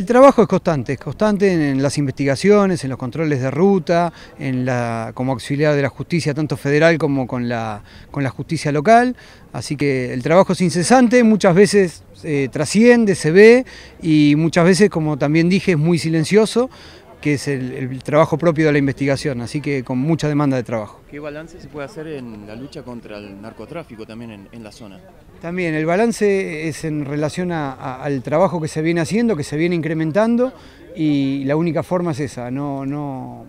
El trabajo es constante, es constante en las investigaciones, en los controles de ruta, en la, como auxiliar de la justicia tanto federal como con la, con la justicia local, así que el trabajo es incesante, muchas veces eh, trasciende, se ve y muchas veces, como también dije, es muy silencioso, que es el, trabajo propio de la investigación, así que con mucha demanda de trabajo. ¿Qué balance se puede hacer en la lucha contra el narcotráfico también en, la zona? También, el balance es en relación al trabajo que se viene haciendo, que se viene incrementando, y la única forma es esa, no, no,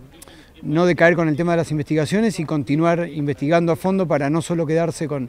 no decaer con el tema de las investigaciones y continuar investigando a fondo para no solo quedarse con,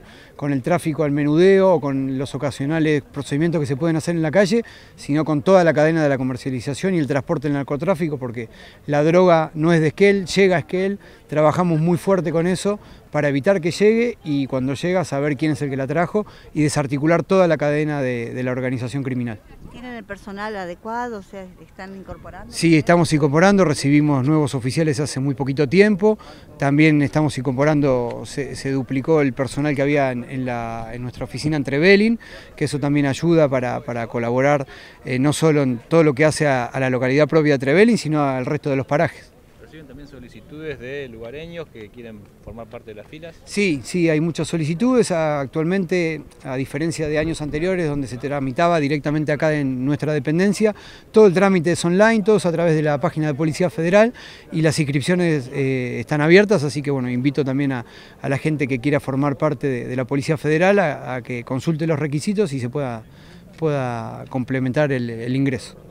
el tráfico al menudeo o con los ocasionales procedimientos que se pueden hacer en la calle, sino con toda la cadena de la comercialización y el transporte del narcotráfico, porque la droga no es de Esquel, llega a Esquel, trabajamos muy fuerte con eso para evitar que llegue y cuando llega saber quién es el que la trajo y desarticular toda la cadena de la organización criminal. ¿Tienen el personal adecuado? O sea, ¿Están incorporando? Sí, estamos incorporando, recibimos nuevos oficiales hace muy poquito tiempo, también estamos incorporando, se, duplicó el personal que había en, la, nuestra oficina en Trevelin, que eso también ayuda para, colaborar eh, no solo en todo lo que hace a, a la localidad propia de Trevelin, sino al resto de los parajes también solicitudes de lugareños que quieren formar parte de las filas? Sí, sí, hay muchas solicitudes. Actualmente, a diferencia de años anteriores, donde se tramitaba directamente acá en nuestra dependencia, todo el trámite es online, todos a través de la página de Policía Federal y las inscripciones eh, están abiertas, así que bueno, invito también a, la gente que quiera formar parte de, la Policía Federal a, que consulte los requisitos y se pueda, pueda complementar el ingreso.